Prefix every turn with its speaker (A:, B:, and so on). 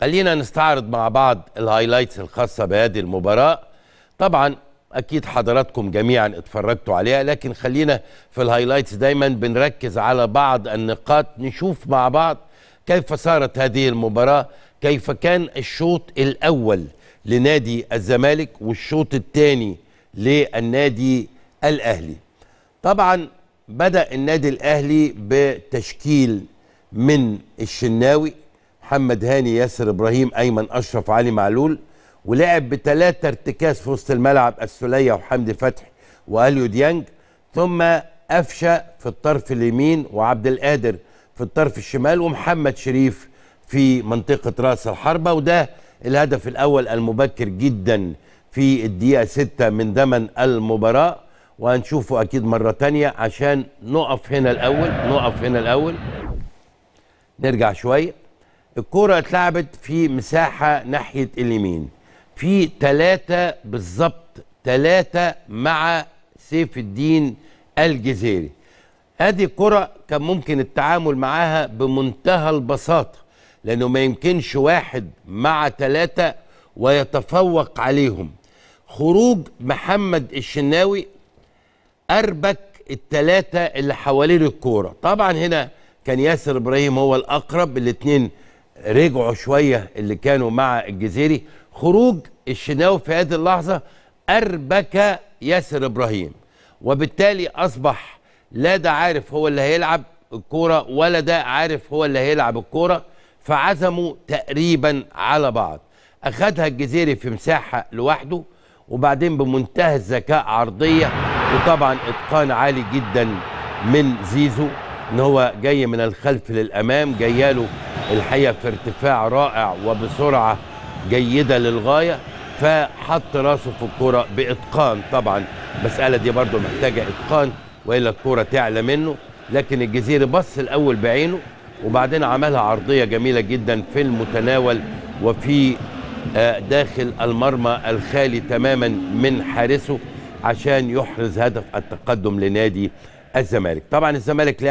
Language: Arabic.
A: خلينا نستعرض مع بعض الهايلايتس الخاصة بهذه المباراة طبعا أكيد حضراتكم جميعا اتفرجتوا عليها لكن خلينا في الهايلايتس دايما بنركز على بعض النقاط نشوف مع بعض كيف صارت هذه المباراة كيف كان الشوط الأول لنادي الزمالك والشوط الثاني للنادي الأهلي طبعا بدأ النادي الأهلي بتشكيل من الشناوي محمد هاني ياسر ابراهيم ايمن اشرف علي معلول ولعب بثلاثه ارتكاز في وسط الملعب السليه وحمدي فتحي واليو ديانج ثم قفشه في الطرف اليمين وعبد القادر في الطرف الشمال ومحمد شريف في منطقه راس الحربه وده الهدف الاول المبكر جدا في الدقيقه 6 من زمن المباراه وهنشوفه اكيد مره تانية عشان نقف هنا الاول نقف هنا الاول نرجع شويه الكرة اتلعبت في مساحة ناحية اليمين في ثلاثة بالظبط ثلاثة مع سيف الدين الجزيري هذه كرة كان ممكن التعامل معاها بمنتهى البساطة لأنه ما يمكنش واحد مع ثلاثة ويتفوق عليهم خروج محمد الشناوي أربك الثلاثة اللي حوالين الكورة طبعا هنا كان ياسر إبراهيم هو الأقرب الاتنين رجعوا شويه اللي كانوا مع الجزيري خروج الشناوي في هذه اللحظه اربك ياسر ابراهيم وبالتالي اصبح لا ده عارف هو اللي هيلعب الكوره ولا ده عارف هو اللي هيلعب الكوره فعزموا تقريبا على بعض اخذها الجزيري في مساحه لوحده وبعدين بمنتهى الذكاء عرضيه وطبعا اتقان عالي جدا من زيزو ان هو جاي من الخلف للامام جاياله الحقيقه في ارتفاع رائع وبسرعه جيده للغايه فحط راسه في الكوره باتقان طبعا المساله دي برده محتاجه اتقان والا الكوره تعلى منه لكن الجزيري بص الاول بعينه وبعدين عملها عرضيه جميله جدا في المتناول وفي آه، داخل المرمى الخالي تماما من حارسه عشان يحرز هدف التقدم لنادي الزمالك طبعا الزمالك لا